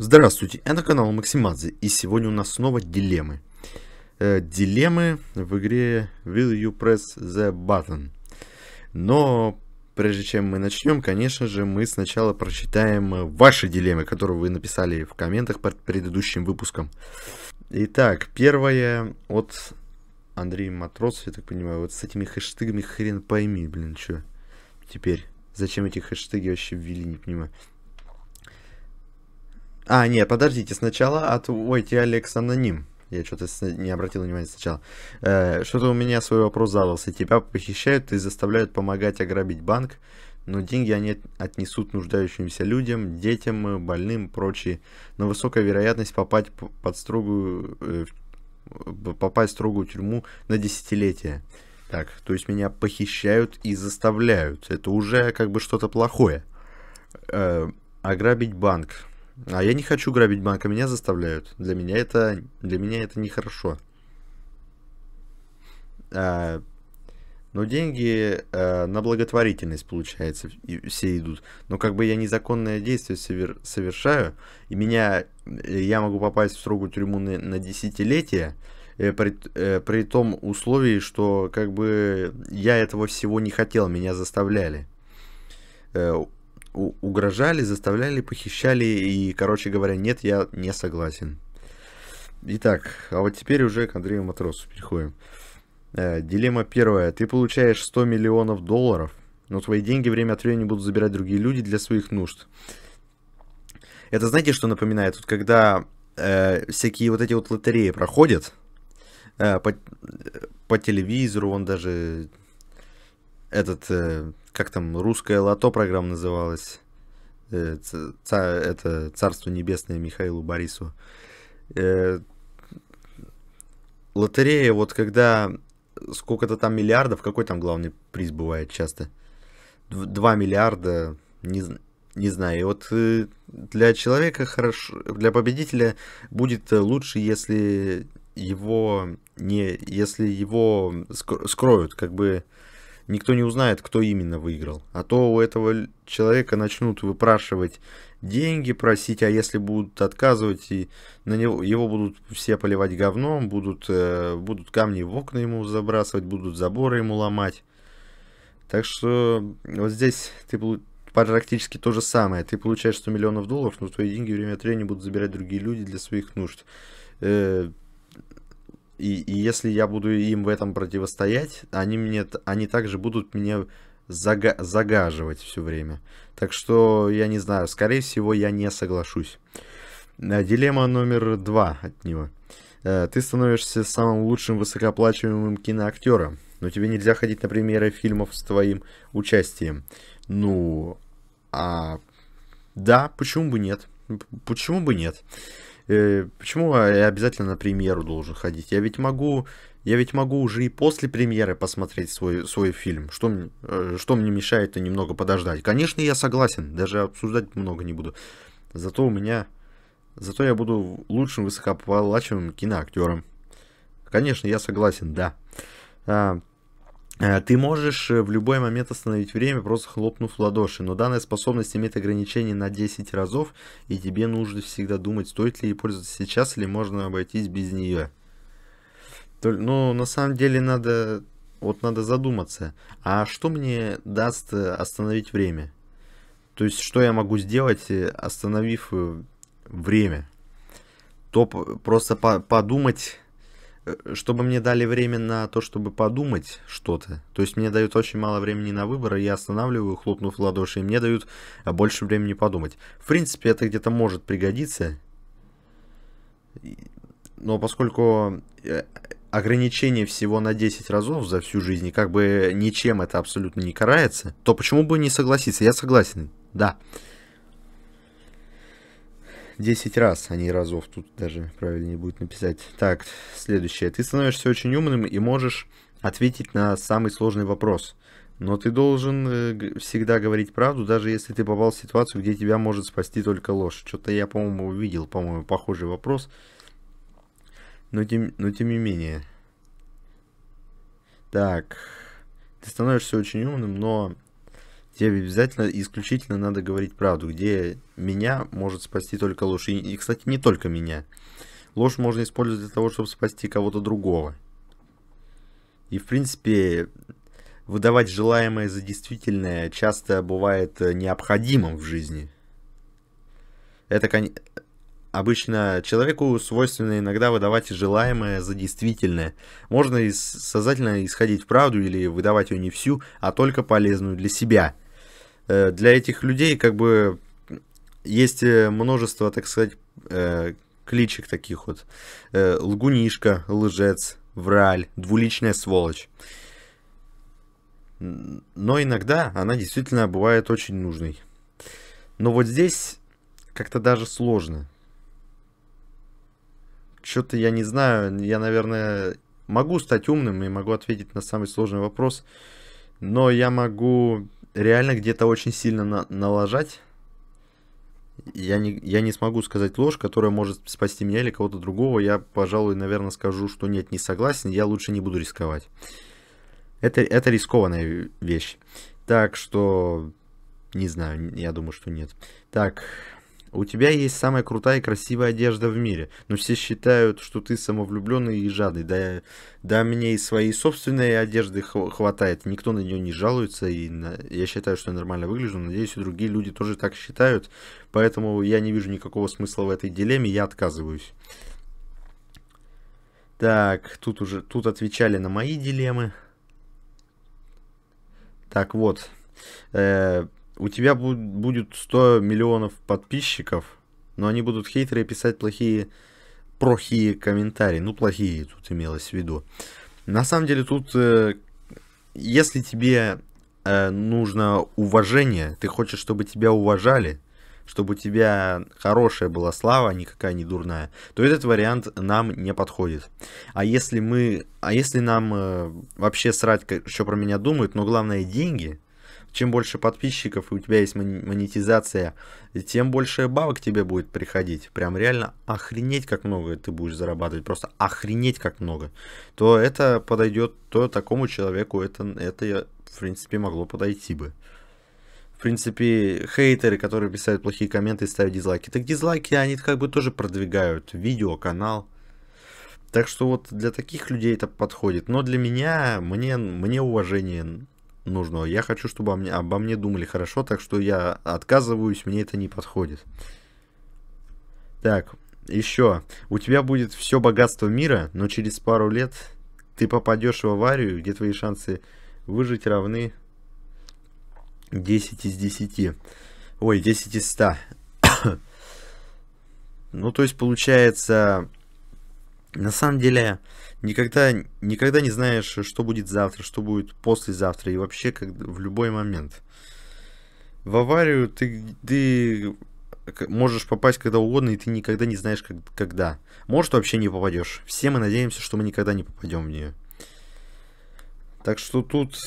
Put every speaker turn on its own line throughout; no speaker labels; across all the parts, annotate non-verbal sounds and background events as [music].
Здравствуйте, это канал Максимадзе, и сегодня у нас снова дилеммы. Э, дилеммы в игре Will You Press The Button. Но Прежде чем мы начнем, конечно же, мы сначала прочитаем э, ваши дилеммы, которые вы написали в комментах под предыдущим выпуском. Итак, первое от Андрея Матросов, я так понимаю. Вот с этими хэштегами хрен пойми, блин, что теперь. Зачем эти хэштеги вообще ввели, не понимаю. А, нет, подождите, сначала от Войти Алекс Аноним. Я что-то не обратил внимания сначала. Э, что-то у меня свой вопрос задался. Тебя похищают и заставляют помогать ограбить банк, но деньги они отнесут нуждающимся людям, детям, э, больным, прочие. Но высокая вероятность попасть под строгую, э, попасть в строгую тюрьму на десятилетия. Так, то есть меня похищают и заставляют. Это уже как бы что-то плохое. Э, ограбить банк. А я не хочу грабить банк, а меня заставляют. Для меня это, для меня это нехорошо. А, но деньги а, на благотворительность, получается, и все идут. Но как бы я незаконное действие совер, совершаю, и меня, я могу попасть в строгую тюрьму на, на десятилетие, э, при, э, при том условии, что как бы я этого всего не хотел, меня заставляли э, угрожали, заставляли, похищали, и, короче говоря, нет, я не согласен. Итак, а вот теперь уже к Андрею Матросу переходим. Э, дилемма первая. Ты получаешь 100 миллионов долларов, но твои деньги время от времени будут забирать другие люди для своих нужд. Это знаете, что напоминает? вот когда э, всякие вот эти вот лотереи проходят э, по, э, по телевизору, он даже этот э, как там русское лото программ называлось? Э, ца, это «Царство небесное» Михаилу Борису. Э, лотерея, вот когда сколько-то там миллиардов, какой там главный приз бывает часто? 2 миллиарда, не, не знаю. И вот э, для человека хорошо, для победителя будет лучше, если его не, если его скроют, как бы никто не узнает, кто именно выиграл. А то у этого человека начнут выпрашивать деньги, просить, а если будут отказывать, и на него, его будут все поливать говном, будут, э, будут камни в окна ему забрасывать, будут заборы ему ломать. Так что вот здесь ты практически то же самое. Ты получаешь 100 миллионов долларов, но твои деньги время от времени будут забирать другие люди для своих нужд. Э, и, и если я буду им в этом противостоять, они, мне, они также будут меня зага загаживать все время. Так что, я не знаю, скорее всего, я не соглашусь. Э, дилемма номер два от него. Э, ты становишься самым лучшим высокооплачиваемым киноактером, но тебе нельзя ходить на премьеры фильмов с твоим участием. Ну, а... Да, почему бы нет? Почему бы нет? Э, почему я обязательно на премьеру должен ходить? Я ведь могу, я ведь могу уже и после премьеры посмотреть свой, свой фильм. Что, мне, э, что мне мешает-то немного подождать? Конечно, я согласен, даже обсуждать много не буду. Зато у меня... Зато я буду лучшим высокооплачиваемым киноактером. Конечно, я согласен, да. А, Э, ты можешь э, в любой момент остановить время, просто хлопнув в ладоши, но данная способность имеет ограничение на 10 разов, и тебе нужно всегда думать, стоит ли ей пользоваться сейчас или можно обойтись без нее. Но ну, на самом деле надо, вот надо задуматься, а что мне даст э, остановить время? То есть, что я могу сделать, остановив время? То просто по подумать Э, чтобы мне дали время на то, чтобы подумать что-то. То есть мне дают очень мало времени на выборы, я останавливаю, хлопнув в ладоши, и мне дают а, больше времени подумать. В принципе, это где-то может пригодиться, но поскольку э, ограничение всего на 10 разов за всю жизнь, как бы ничем это абсолютно не карается, то почему бы не согласиться? Я согласен, да. Да. 10 раз, а не разов. Тут даже правильнее будет написать. Так, следующее. Ты становишься очень умным и можешь ответить на самый сложный вопрос. Но ты должен э, всегда говорить правду, даже если ты попал в ситуацию, где тебя может спасти только ложь. Что-то я, по-моему, увидел, по-моему, похожий вопрос. Но тем, но тем не менее. Так. Ты становишься очень умным, но Тебе обязательно и исключительно надо говорить правду, где меня может спасти только ложь. И, кстати, не только меня. Ложь можно использовать для того, чтобы спасти кого-то другого. И, в принципе, выдавать желаемое за действительное часто бывает э, необходимым в жизни. Это, кон... Обычно человеку свойственно иногда выдавать желаемое за действительное. Можно сознательно исходить в правду или выдавать ее не всю, а только полезную для себя – Э, для этих людей как бы есть э, множество, так сказать, э, кличек таких вот. Лгунишка, лжец, враль, двуличная сволочь. Но иногда она действительно бывает очень нужной. Но вот здесь как-то даже сложно. Что-то я не знаю, я, наверное, могу стать умным и могу ответить на самый сложный вопрос, но я могу реально где-то очень сильно на налажать. Я не, я не смогу сказать ложь, которая может спасти меня или кого-то другого. Я, пожалуй, наверное, скажу, что нет, не согласен. Я лучше не буду рисковать. Это, это рискованная вещь. Так что, не знаю, я думаю, что нет. Так, у тебя есть самая крутая и красивая одежда в мире, но все считают, что ты самовлюбленный и жадный. Да, да мне и своей собственной одежды хватает, никто на нее не жалуется, и на... я считаю, что я нормально выгляжу. Надеюсь, и другие люди тоже так считают, поэтому я не вижу никакого смысла в этой дилемме, я отказываюсь. Так, тут уже, тут отвечали на мои дилеммы. Так вот, э, у тебя будет, будет 100 миллионов подписчиков, но они будут хейтеры писать плохие, прохие комментарии. Ну, плохие тут имелось в виду. На самом деле тут, э, если тебе э, нужно уважение, ты хочешь, чтобы тебя уважали, чтобы у тебя хорошая была слава, а никакая не дурная, то этот вариант нам не подходит. А если мы, а если нам э, вообще срать, что про меня думают, но главное деньги, чем больше подписчиков и у тебя есть монетизация, тем больше бабок тебе будет приходить. Прям реально охренеть как много ты будешь зарабатывать, просто охренеть как много. То это подойдет, то такому человеку это, это в принципе могло подойти бы. В принципе, хейтеры, которые писают плохие комменты и ставят дизлайки. Так дизлайки, они как бы тоже продвигают видео, канал. Так что вот для таких людей это подходит. Но для меня, мне, мне уважение нужного. Я хочу, чтобы обо мне, обо мне думали хорошо, так что я отказываюсь, мне это не подходит. Так, еще. У тебя будет все богатство мира, но через пару лет ты попадешь в аварию, где твои шансы выжить равны 10 из 10. Ой, 10 из 100. [coughs] ну, то есть, получается, на самом деле, никогда, никогда не знаешь, что будет завтра, что будет послезавтра и вообще как в любой момент. В аварию ты, ты можешь попасть когда угодно, и ты никогда не знаешь, как, когда. Может, вообще не попадешь. Все мы надеемся, что мы никогда не попадем в нее. Так что тут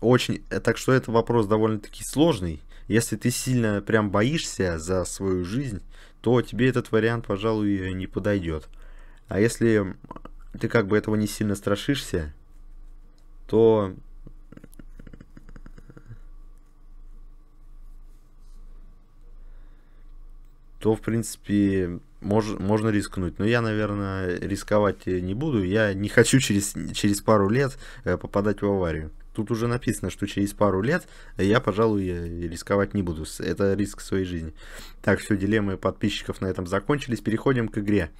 очень... Э, так что это вопрос довольно-таки сложный. Если ты сильно прям боишься за свою жизнь, то тебе этот вариант, пожалуй, не подойдет. А если ты как бы этого не сильно страшишься, то то, в принципе, мож, можно рискнуть. Но я, наверное, рисковать не буду. Я не хочу через, через пару лет э, попадать в аварию. Тут уже написано, что через пару лет я, пожалуй, э, рисковать не буду. Это риск своей жизни. Так, все, дилеммы подписчиков на этом закончились. Переходим к игре.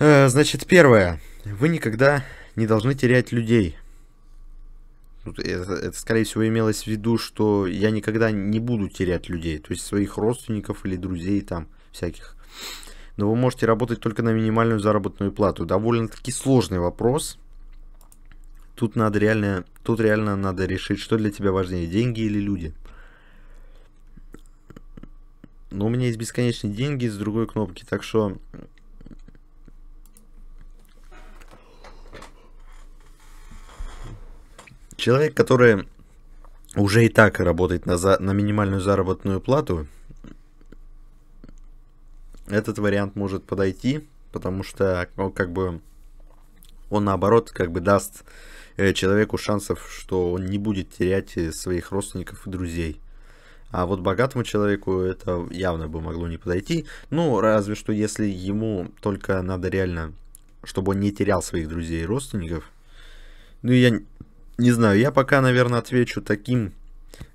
Э, значит, первое. Вы никогда не должны терять людей. Это, это, скорее всего, имелось в виду, что я никогда не буду терять людей. То есть своих родственников или друзей там всяких. Но вы можете работать только на минимальную заработную плату. Довольно-таки сложный вопрос. Тут надо реально, тут реально надо решить, что для тебя важнее, деньги или люди. Но ну, у меня есть бесконечные деньги с другой кнопки, так что Человек, который уже и так работает на, за, на минимальную заработную плату, этот вариант может подойти, потому что ну, как бы он наоборот как бы даст э, человеку шансов, что он не будет терять э, своих родственников и друзей. А вот богатому человеку это явно бы могло не подойти. Ну, разве что если ему только надо реально, чтобы он не терял своих друзей и родственников. Ну, я не знаю, я пока, наверное, отвечу таким,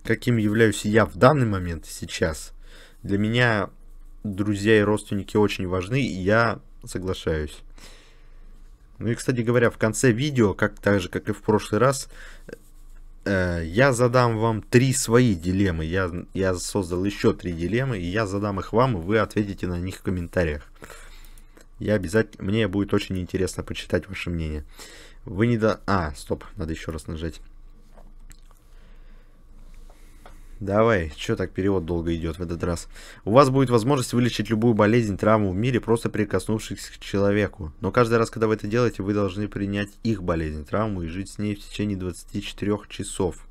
каким являюсь я в данный момент, сейчас. Для меня друзья и родственники очень важны, и я соглашаюсь. Ну и, кстати говоря, в конце видео, как так же, как и в прошлый раз, э, я задам вам три свои дилеммы. Я, я создал еще три дилеммы, и я задам их вам, и вы ответите на них в комментариях. Я обязательно... Мне будет очень интересно почитать ваше мнение. Вы не до... А, стоп, надо еще раз нажать. Давай, что так перевод долго идет в этот раз? У вас будет возможность вылечить любую болезнь, травму в мире, просто прикоснувшись к человеку. Но каждый раз, когда вы это делаете, вы должны принять их болезнь, травму и жить с ней в течение 24 часов.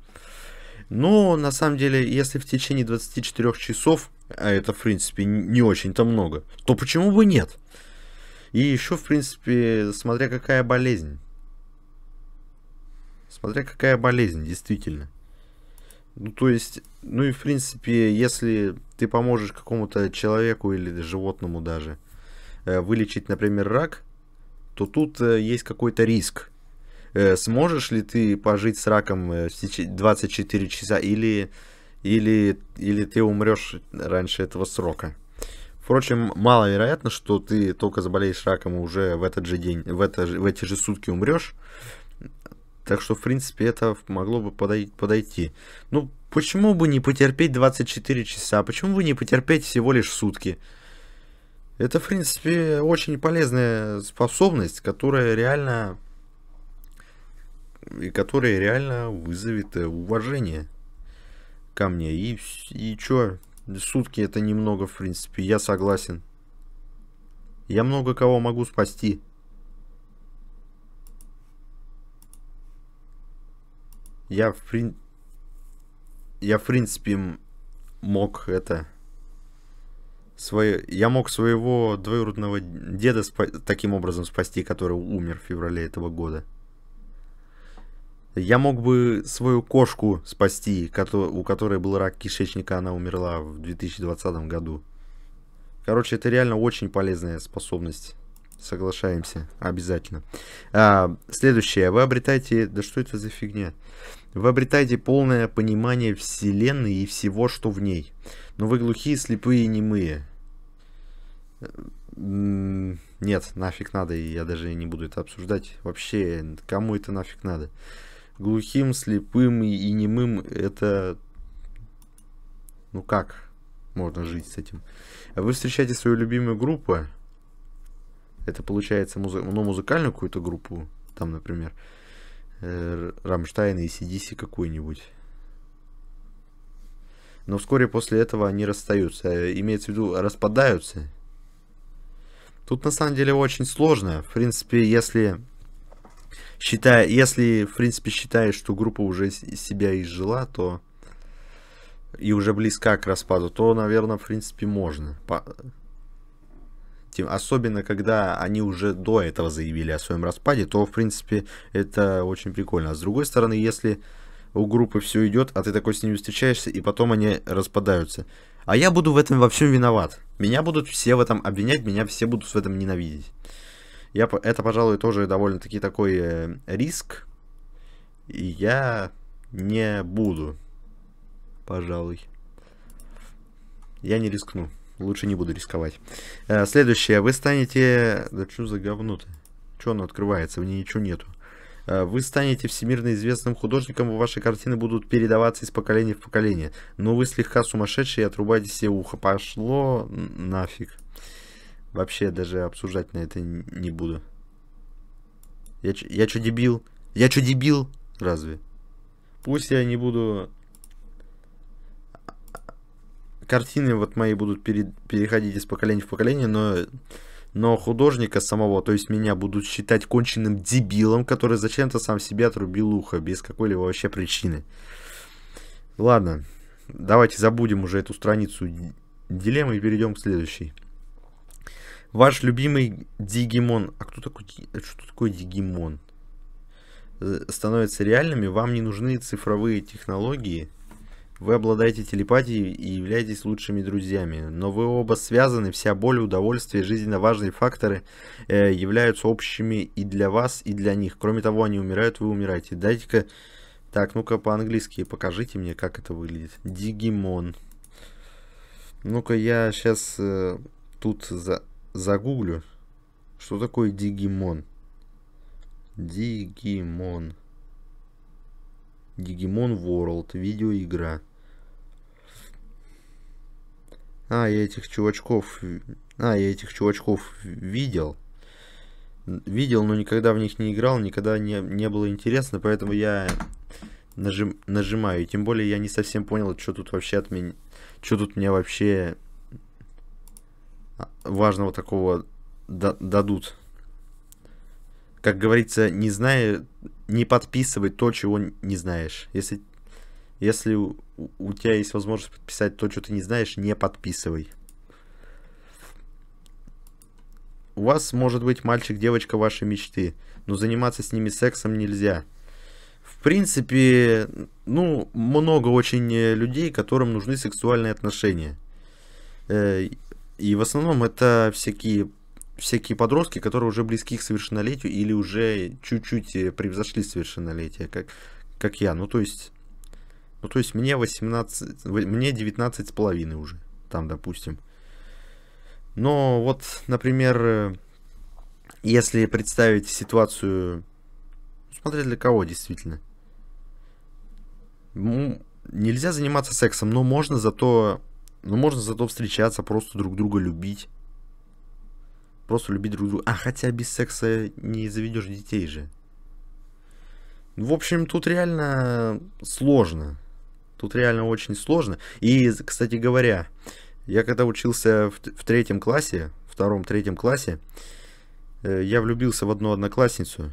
Но на самом деле, если в течение 24 часов, а это в принципе не очень-то много, то почему бы нет? И еще, в принципе, смотря какая болезнь. Смотря какая болезнь, действительно. Ну, то есть, ну и в принципе, если ты поможешь какому-то человеку или животному даже э, вылечить, например, рак, то тут э, есть какой-то риск. Э, сможешь ли ты пожить с раком 24 часа или, или, или ты умрешь раньше этого срока? Впрочем, маловероятно, что ты только заболеешь раком и уже в этот же день, в, это, в эти же сутки умрешь. Так что, в принципе, это могло бы подойти. Ну, почему бы не потерпеть 24 часа? Почему бы не потерпеть всего лишь сутки? Это, в принципе, очень полезная способность, которая реально... И которая реально вызовет э, уважение ко мне. И, и чё? Сутки это немного, в принципе, я согласен. Я много кого могу спасти. Я в, прин... я в принципе мог это... Свое... Я мог своего двоюродного деда спа... таким образом спасти, который умер в феврале этого года. Я мог бы свою кошку спасти, у которой был рак кишечника, она умерла в 2020 году. Короче, это реально очень полезная способность. Соглашаемся, обязательно. А, следующее. Вы обретаете... Да что это за фигня? Вы обретаете полное понимание Вселенной и всего, что в ней. Но вы глухие, слепые и немые. Нет, нафиг надо, и я даже не буду это обсуждать. Вообще, кому это нафиг надо? глухим, слепым и немым это... Ну как можно жить с этим? А вы встречаете свою любимую группу. Это получается музы... ну, музыкальную какую-то группу. Там, например, э, Рамштайн и Сидиси какой-нибудь. Но вскоре после этого они расстаются. Э, имеется в виду, распадаются. Тут на самом деле очень сложно. В принципе, если считая, если, в принципе, считаешь, что группа уже себя изжила, то и уже близка к распаду, то, наверное, в принципе, можно. По... Тем, особенно, когда они уже до этого заявили о своем распаде, то, в принципе, это очень прикольно. А с другой стороны, если у группы все идет, а ты такой с ними встречаешься, и потом они распадаются. А я буду в этом во всем виноват. Меня будут все в этом обвинять, меня все будут в этом ненавидеть. Я, это, пожалуй, тоже довольно-таки такой э, риск. И я не буду, пожалуй. Я не рискну. Лучше не буду рисковать. Э, следующее. Вы станете... Да что за говно-то? Что оно открывается? В ней ничего нету. Э, вы станете всемирно известным художником, ваши картины будут передаваться из поколения в поколение. Но вы слегка сумасшедшие и отрубаете себе ухо. Пошло нафиг. Вообще даже обсуждать на это не буду. Я, я чё дебил? Я чё дебил? Разве? Пусть я не буду... А, картины вот мои будут пере, переходить из поколения в поколение, но но художника самого, то есть меня, будут считать конченным дебилом, который зачем-то сам себе отрубил ухо, без какой-либо вообще причины. Ладно, давайте забудем уже эту страницу дилеммы и перейдем к следующей. Ваш любимый Дигимон. А кто такой, э, что такое Дигимон? Э, становятся реальными, вам не нужны цифровые технологии. Вы обладаете телепатией и являетесь лучшими друзьями, но вы оба связаны, вся боль, удовольствие, жизненно важные факторы э, являются общими и для вас, и для них. Кроме того, они умирают, вы умираете. Дайте-ка... Так, ну-ка по-английски покажите мне, как это выглядит. Дигимон. Ну-ка я сейчас э, тут за загуглю, что такое Дигимон. Дигимон. Дигимон World. Видеоигра. А, я этих чувачков... А, я этих чувачков видел. Видел, но никогда в них не играл, никогда не, не было интересно, поэтому я нажим, нажимаю. И тем более я не совсем понял, что тут вообще от меня... Что тут меня вообще важного такого дадут. Как говорится, не зная, не подписывай то, чего не знаешь. Если, если у, у тебя есть возможность подписать то, что ты не знаешь, не подписывай. У вас может быть мальчик-девочка вашей мечты, но заниматься с ними сексом нельзя. В принципе, ну, много очень э, людей, которым нужны сексуальные отношения. Э, и в основном это всякие всякие подростки, которые уже близки к совершеннолетию или уже чуть-чуть э, превзошли совершеннолетие, как, как я. Ну, то есть, ну, то есть мне 18, мне 19 с половиной уже, там, допустим. Но вот, например, э, если представить ситуацию, ну, смотря для кого действительно. нельзя заниматься сексом, но можно зато ну можно зато встречаться, просто друг друга любить. Просто любить друг друга. А, хотя без секса не заведешь детей же. Ну, в общем, тут реально сложно. Тут реально очень сложно. И, кстати говоря, я когда учился в, в третьем классе, втором-третьем классе, э, я влюбился в одну одноклассницу.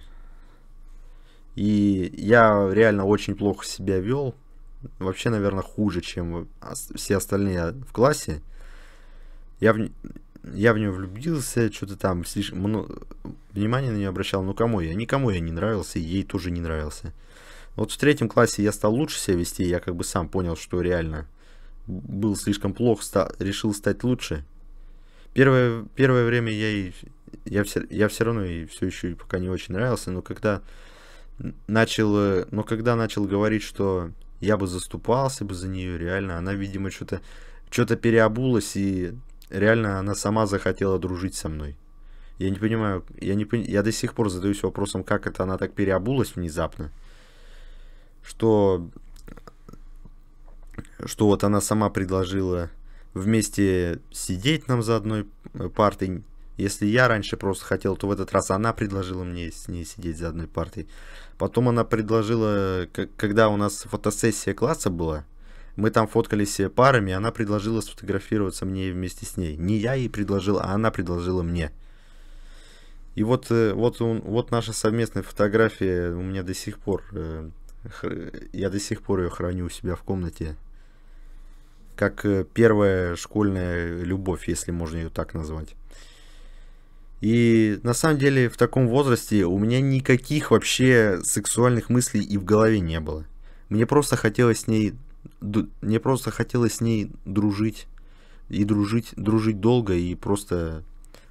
И я реально очень плохо себя вел вообще, наверное, хуже, чем все остальные в классе. Я в, я в нее влюбился, что-то там слишком много внимания на нее обращал. Ну, кому я? Никому я не нравился, ей тоже не нравился. Вот в третьем классе я стал лучше себя вести, я как бы сам понял, что реально был слишком плох, ста решил стать лучше. Первое, первое время я, и, я, все, я все равно и все еще пока не очень нравился, но когда начал, э, но когда начал говорить, что я бы заступался бы за нее, реально. Она, видимо, что-то что-то переобулась, и реально она сама захотела дружить со мной. Я не понимаю, я, не, пони... я до сих пор задаюсь вопросом, как это она так переобулась внезапно, что, что вот она сама предложила вместе сидеть нам за одной партой, если я раньше просто хотел, то в этот раз она предложила мне с ней сидеть за одной партой. Потом она предложила, когда у нас фотосессия класса была, мы там фоткались парами, она предложила сфотографироваться мне вместе с ней. Не я ей предложил, а она предложила мне. И вот, э, вот, вот наша совместная фотография у меня до сих пор, э, я до сих пор ее храню у себя в комнате. Как э, первая школьная любовь, если можно ее так назвать. И на самом деле в таком возрасте у меня никаких вообще сексуальных мыслей и в голове не было. Мне просто хотелось с ней, мне просто хотелось с ней дружить и дружить, дружить долго и просто,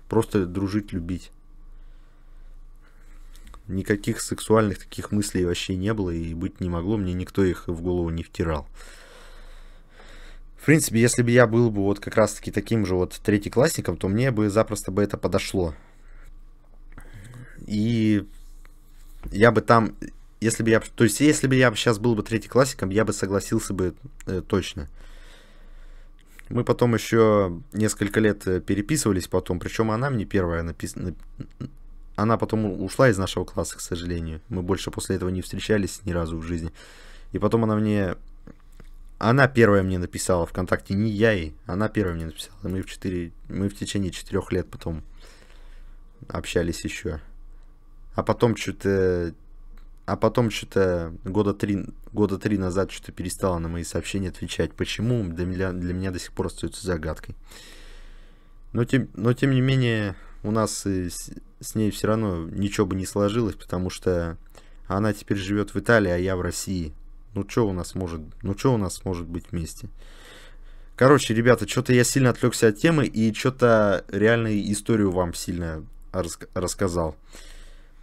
просто дружить, любить. Никаких сексуальных таких мыслей вообще не было и быть не могло, мне никто их в голову не втирал в принципе, если бы я был бы вот как раз-таки таким же вот третьеклассником, то мне бы запросто бы это подошло. И я бы там, если бы я, то есть если бы я сейчас был бы третьеклассником, я бы согласился бы э, точно. Мы потом еще несколько лет э, переписывались потом, причем она мне первая написана, она потом ушла из нашего класса, к сожалению. Мы больше после этого не встречались ни разу в жизни. И потом она мне она первая мне написала ВКонтакте, не я ей, она первая мне написала. Мы в, 4, мы в течение четырех лет потом общались еще. А потом что-то... А потом что-то года три, года три назад что-то перестала на мои сообщения отвечать. Почему? Для меня, для меня до сих пор остается загадкой. Но тем, но тем не менее, у нас с, с ней все равно ничего бы не сложилось, потому что она теперь живет в Италии, а я в России. Ну что у нас может, ну что у нас может быть вместе? Короче, ребята, что-то я сильно отвлекся от темы и что-то реально историю вам сильно рас рассказал.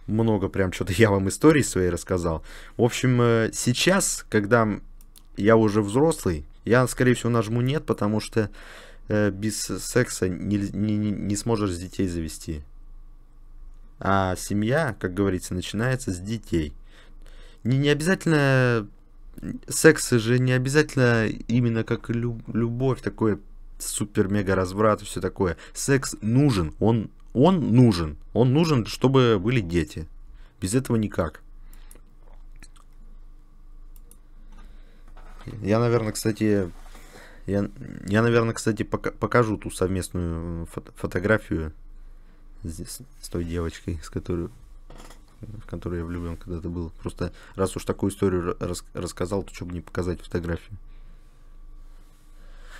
Много прям что-то я вам истории своей рассказал. В общем, э, сейчас, когда я уже взрослый, я, скорее всего, нажму «нет», потому что э, без секса не, не, не сможешь детей завести. А семья, как говорится, начинается с детей. Не, не обязательно секс же не обязательно именно как люб любовь, такое супер-мега разврат и все такое. Секс нужен, он, он нужен, он нужен, чтобы были дети. Без этого никак. Я, наверное, кстати, я, я наверное, кстати, пока, покажу ту совместную фото, фотографию здесь, с той девочкой, с которой в который я влюблен когда-то был. Просто раз уж такую историю рас рассказал, то что бы не показать фотографию.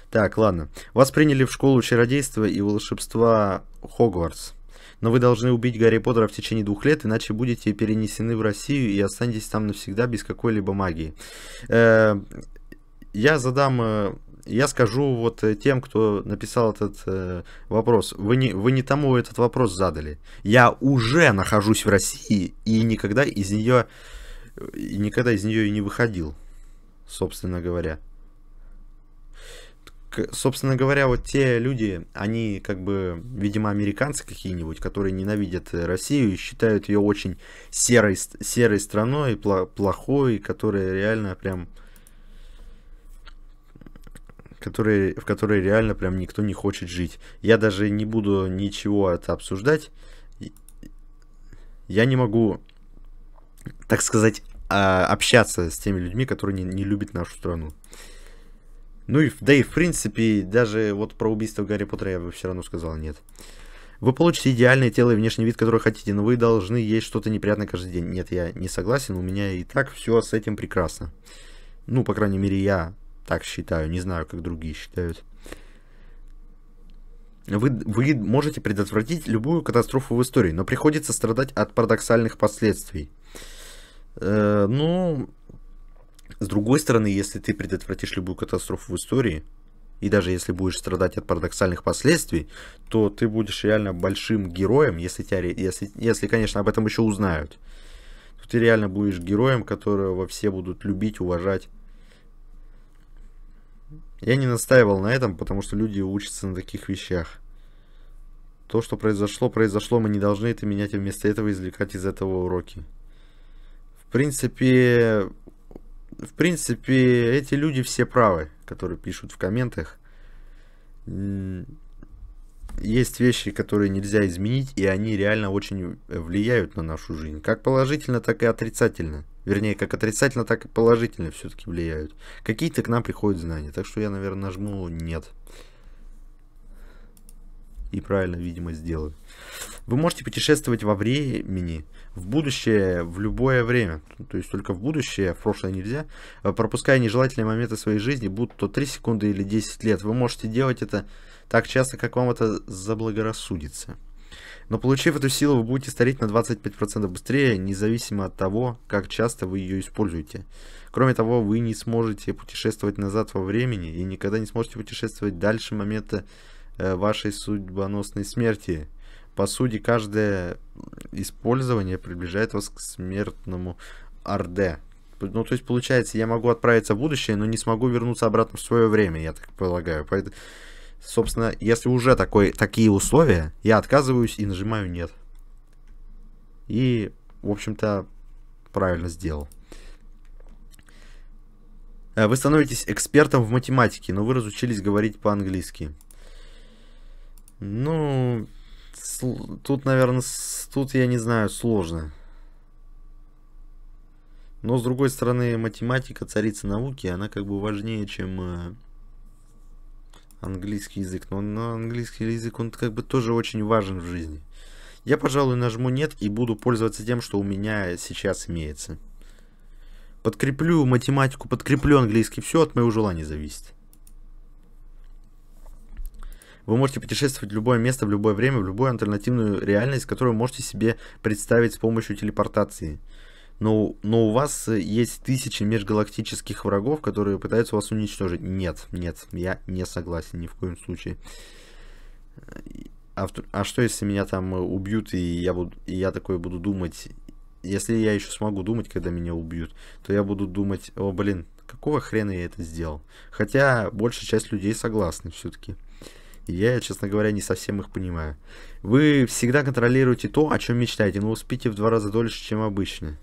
Так, ладно. Вас приняли в школу чародейства и волшебства Хогвартс. Но вы должны убить Гарри Поттера в течение двух лет, иначе будете перенесены в Россию и останетесь там навсегда без какой-либо магии. Э -э я задам э, я скажу вот э, тем, кто написал этот э, вопрос. Вы не, вы не тому этот вопрос задали. Я уже нахожусь в России и никогда из нее э, и никогда из нее и не выходил, собственно говоря. К, собственно говоря, вот те люди, они как бы, видимо, американцы какие-нибудь, которые ненавидят э, Россию и считают ее очень серой, серой страной, плохой, которая реально прям которые, в которой реально прям никто не хочет жить. Я даже не буду ничего это обсуждать. Я не могу, так сказать, а, общаться с теми людьми, которые не, не любят нашу страну. Ну и, да и в принципе, даже вот про убийство Гарри Поттера я бы все равно сказал нет. Вы получите идеальное тело и внешний вид, который хотите, но вы должны есть что-то неприятное каждый день. Нет, я не согласен, у меня и так все с этим прекрасно. Ну, по крайней мере, я так считаю, не знаю, как другие считают. Вы, вы можете предотвратить любую катастрофу в истории, но приходится страдать от парадоксальных последствий. Э, ну, с другой стороны, если ты предотвратишь любую катастрофу в истории, и даже если будешь страдать от парадоксальных последствий, то ты будешь реально большим героем, если, тебя, если, если конечно, об этом еще узнают. То ты реально будешь героем, которого все будут любить, уважать. Я не настаивал на этом, потому что люди учатся на таких вещах. То, что произошло, произошло, мы не должны это менять, а вместо этого извлекать из этого уроки. В принципе, в принципе, эти люди все правы, которые пишут в комментах. Есть вещи, которые нельзя изменить, и они реально очень влияют на нашу жизнь, как положительно, так и отрицательно вернее, как отрицательно, так и положительно все-таки влияют. Какие-то к нам приходят знания, так что я, наверное, нажму «нет». И правильно, видимо, сделаю. Вы можете путешествовать во времени, в будущее, в любое время. То есть только в будущее, в прошлое нельзя. Э, пропуская нежелательные моменты своей жизни, будь то 3 секунды или 10 лет, вы можете делать это так часто, как вам это заблагорассудится. Но получив эту силу, вы будете стареть на 25% быстрее, независимо от того, как часто вы ее используете. Кроме того, вы не сможете путешествовать назад во времени и никогда не сможете путешествовать дальше момента э, вашей судьбоносной смерти. По сути, каждое использование приближает вас к смертному Орде. Ну, то есть, получается, я могу отправиться в будущее, но не смогу вернуться обратно в свое время, я так полагаю. Поэтому Собственно, если уже такой, такие условия, я отказываюсь и нажимаю «нет». И, в общем-то, правильно сделал. Э, вы становитесь экспертом в математике, но вы разучились говорить по-английски. Ну, тут, наверное, тут, я не знаю, сложно. Но, с другой стороны, математика, царица науки, она как бы важнее, чем э, английский язык, но, на английский язык, он как бы тоже очень важен в жизни. Я, пожалуй, нажму «нет» и буду пользоваться тем, что у меня сейчас имеется. Подкреплю математику, подкреплю английский, все от моего желания зависит. Вы можете путешествовать в любое место, в любое время, в любую альтернативную реальность, которую можете себе представить с помощью телепортации но, но у вас э, есть тысячи межгалактических врагов, которые пытаются вас уничтожить. Нет, нет, я не согласен ни в коем случае. А, а что, если меня там э, убьют, и я, буду, и я такое буду думать... Если я еще смогу думать, когда меня убьют, то я буду думать, о, блин, какого хрена я это сделал? Хотя большая часть людей согласны все-таки. я, честно говоря, не совсем их понимаю. Вы всегда контролируете то, о чем мечтаете, но успите в два раза дольше, чем обычно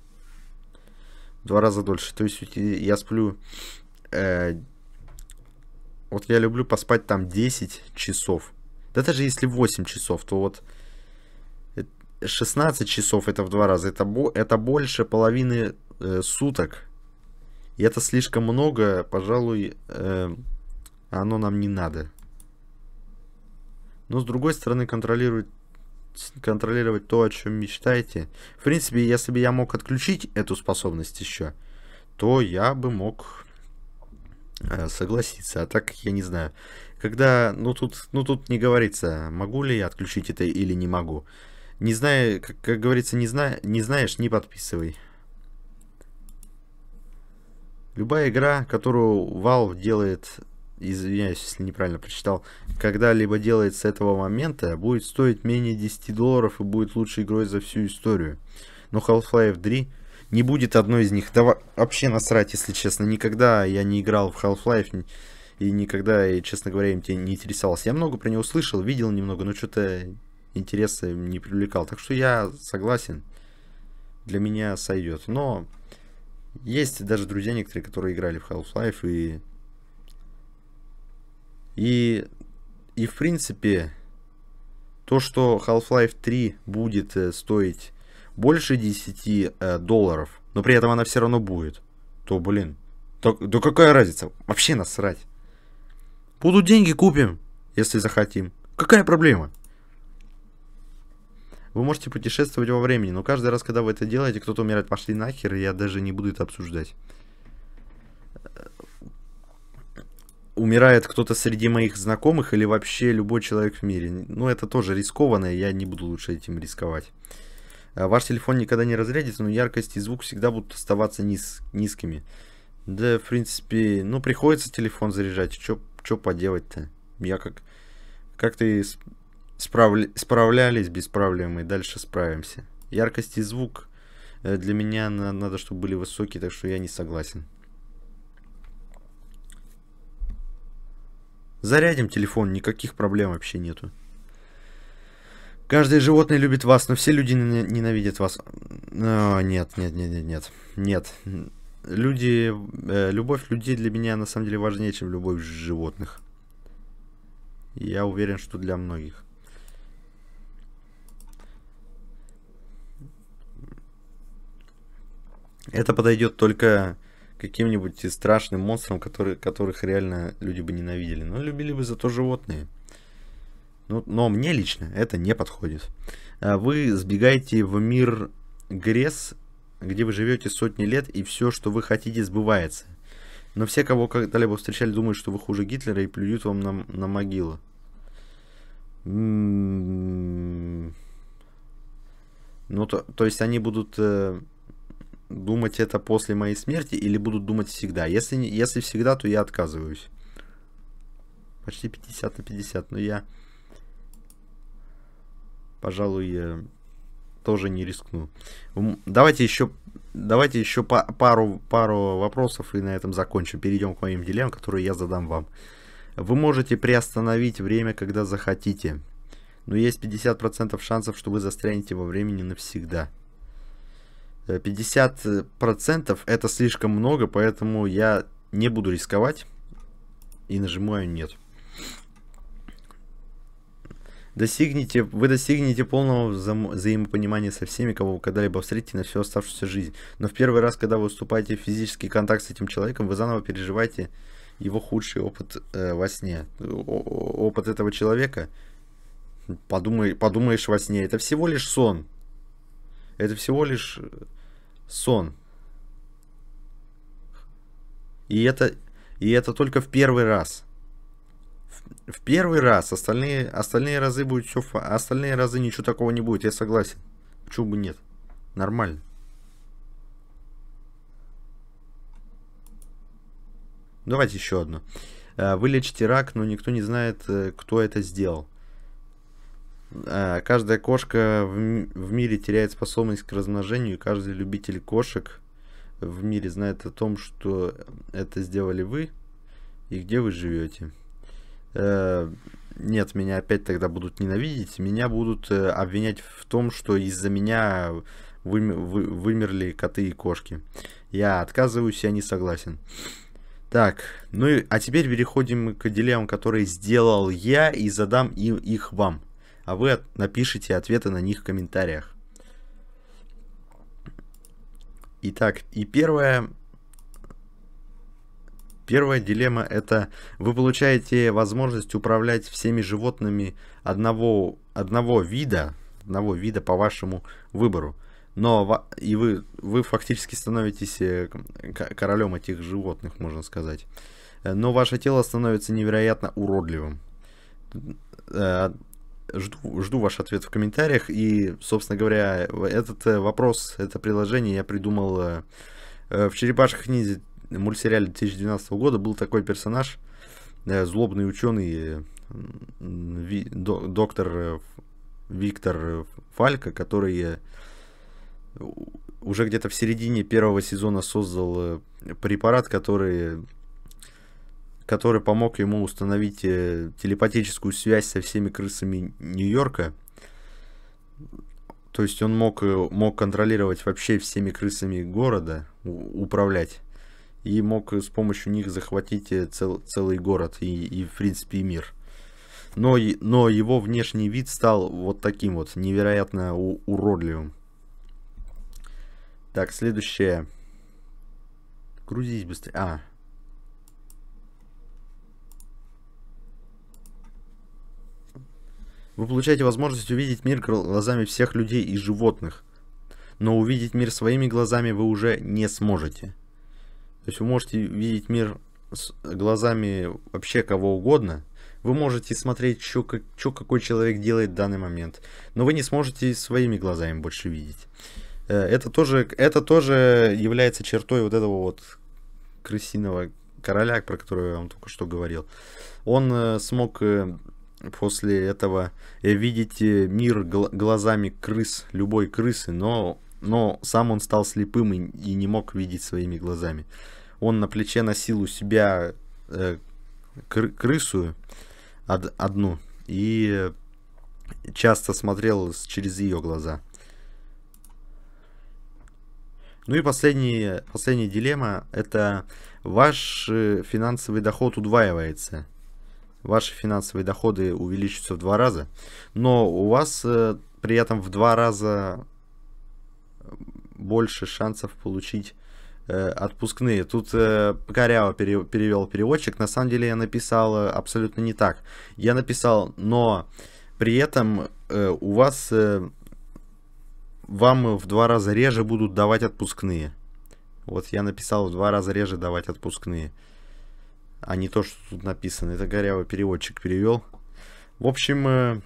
два раза дольше. То есть я сплю... Э, вот я люблю поспать там 10 часов. Да даже если 8 часов, то вот 16 часов это в два раза. Это, это больше половины э, суток. И это слишком много, пожалуй, э, оно нам не надо. Но с другой стороны контролирует контролировать то, о чем мечтаете. В принципе, если бы я мог отключить эту способность еще, то я бы мог э, согласиться. А так я не знаю. Когда, ну тут, ну тут не говорится, могу ли я отключить это или не могу. Не знаю, как, как говорится, не, зна, не знаешь, не подписывай. Любая игра, которую Valve делает извиняюсь, если неправильно прочитал, когда-либо делает с этого момента, будет стоить менее 10 долларов и будет лучшей игрой за всю историю. Но Half-Life 3 не будет одной из них. Да вообще насрать, если честно. Никогда я не играл в Half-Life и никогда, и, честно говоря, им тебе не интересовался. Я много про него слышал, видел немного, но что-то интереса не привлекал. Так что я согласен. Для меня сойдет. Но есть даже друзья некоторые, которые играли в Half-Life и и, и в принципе, то, что Half-Life 3 будет э, стоить больше 10 э, долларов, но при этом она все равно будет, то, блин, то, да какая разница? Вообще насрать. Будут деньги, купим, если захотим. Какая проблема? Вы можете путешествовать во времени, но каждый раз, когда вы это делаете, кто-то умирает. Пошли нахер, и я даже не буду это обсуждать умирает кто-то среди моих знакомых или вообще любой человек в мире. Ну, это тоже рискованно, я не буду лучше этим рисковать. А ваш телефон никогда не разрядится, но яркость и звук всегда будут оставаться низ, низкими. Да, в принципе, ну, приходится телефон заряжать. Чё, чё поделать-то? Я как... Как ты справля, справлялись без проблем, и дальше справимся. Яркость и звук э, для меня надо, чтобы были высокие, так что я не согласен. Зарядим телефон, никаких проблем вообще нету. Каждое животное любит вас, но все люди ненавидят вас. О, а, нет, нет, нет, нет, нет. Нет. Люди, э, любовь людей для меня на самом деле важнее, чем любовь животных. Я уверен, что для многих. Это подойдет только каким-нибудь страшным монстром, который, которых реально люди бы ненавидели. Но любили бы зато животные. Ну, но мне лично это не подходит. А вы сбегаете в мир Грес, где вы живете сотни лет, и все, что вы хотите, сбывается. Но все, кого когда-либо встречали, думают, что вы хуже Гитлера и плюют вам на, на могилу. М-м-м. Ну, то, то есть они будут э, думать это после моей смерти или будут думать всегда? Если, если всегда, то я отказываюсь. Почти 50 на 50, но я, пожалуй, э, тоже не рискну. Давайте еще, давайте еще пару, пару вопросов и на этом закончим. Перейдем к моим делам, которые я задам вам. Вы можете приостановить время, когда захотите. Но есть 50% шансов, что вы застрянете во времени навсегда. 50% э, э, это слишком много, поэтому я не буду рисковать и нажимаю нет. Достигните, вы достигнете полного вза- взаимопонимания со всеми, кого вы когда-либо встретите на всю оставшуюся жизнь. Но в первый раз, когда вы вступаете в физический контакт с этим человеком, вы заново переживаете его худший опыт э, во сне. О- опыт этого человека, подумай, подумаешь во сне, это всего лишь сон. Это всего лишь сон. И это, и это только в первый раз. В, в первый раз. Остальные, остальные разы будет все... Остальные разы ничего такого не будет, я согласен. Почему бы нет? Нормально. Давайте еще одно. Э, Вы лечите рак, но никто не знает, э, кто это сделал. Э, каждая кошка в мире теряет способность к размножению, и каждый любитель кошек в мире знает о том, что это сделали вы и где вы живете. Э, нет, меня опять тогда будут ненавидеть, меня будут э, обвинять в том, что из-за меня вы вымерли коты и кошки. Я отказываюсь, я не согласен. Так, ну и, а теперь переходим к делам, которые сделал я, и задам им их вам а вы напишите ответы на них в комментариях. Итак, и первое... Первая дилемма это вы получаете возможность управлять всеми животными одного, одного вида, одного вида по вашему выбору. Но и вы, вы фактически становитесь э, королем этих животных, можно сказать. Э, но ваше тело становится невероятно уродливым. Э, Жду, жду ваш ответ в комментариях. И, собственно говоря, этот э, вопрос, это приложение я придумал э, э, в «Черепашках ниндзя» мультсериале 2012 года. Был такой персонаж, злобный ученый, доктор Виктор Фалька, который уже где-то в середине первого сезона создал препарат, который который помог ему установить э, телепатическую связь со всеми крысами Нью-Йорка. То есть он мог, э, мог контролировать вообще всеми крысами города, управлять. И мог э, с помощью них захватить цел, целый город и, и, в принципе, мир. Но, но его внешний вид стал вот таким вот, невероятно у, уродливым. Так, следующее. Грузись быстрее. А, Вы получаете возможность увидеть мир глазами всех людей и животных. Но увидеть мир своими глазами вы уже не сможете. То есть вы можете видеть мир с глазами вообще кого угодно. Вы можете смотреть, что, как, что какой человек делает в данный момент. Но вы не сможете своими глазами больше видеть. Э, это тоже, это тоже является чертой вот этого вот крысиного короля, про которого я вам только что говорил. Он э, смог э, после этого э, видите мир гл глазами крыс, любой крысы, но, но сам он стал слепым и, и не мог видеть своими глазами. Он на плече носил у себя э, кр крысу од одну и часто смотрел через ее глаза. Ну и последняя, последняя дилемма – это ваш э, финансовый доход удваивается – ваши финансовые доходы увеличатся в два раза, но у вас э, при этом в два раза э, больше шансов получить э, отпускные. Тут э, коряво перевел переводчик. На самом деле я написал э, абсолютно не так. Я написал, но при этом э, у вас э, вам в два раза реже будут давать отпускные. Вот я написал в два раза реже давать отпускные а не то, что тут написано. Это корявый переводчик перевел. В общем, э,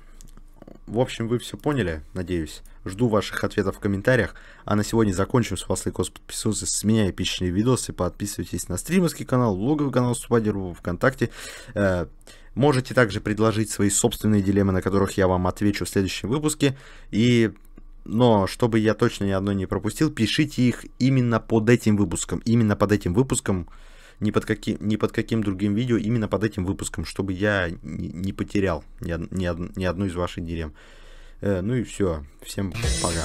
в общем, вы все поняли, надеюсь. Жду ваших ответов в комментариях. А на сегодня закончим. С вас лайкос, подписывайтесь с меня и видосы. Подписывайтесь на стримовский канал, блоговый канал Субадеру, ВКонтакте. Э, можете также предложить свои собственные дилеммы, на которых я вам отвечу в следующем выпуске. И но чтобы я точно ни одной не пропустил, пишите их именно под этим выпуском. Именно под этим выпуском ни под, каки, ни под каким другим видео, именно под этим выпуском, чтобы я не потерял ни, ни, ни одну из ваших дилемм. Э, ну и все. Всем пока.